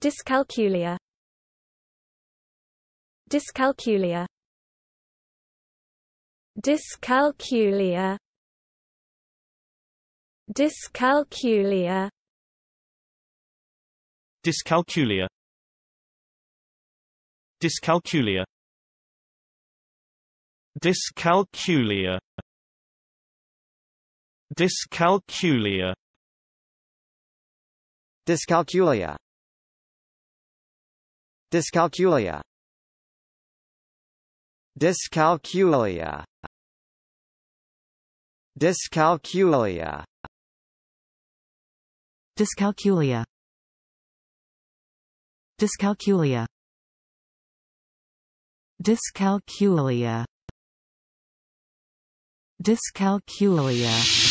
Dyscalculia Dyscalculia Dyscalculia Dyscalculia Dyscalculia Dyscalculia Dyscalculia Dyscalculia Dyscalculia Dyscalculia Dyscalculia Dyscalculia Dyscalculia Dyscalculia Dyscalculia Dyscalculia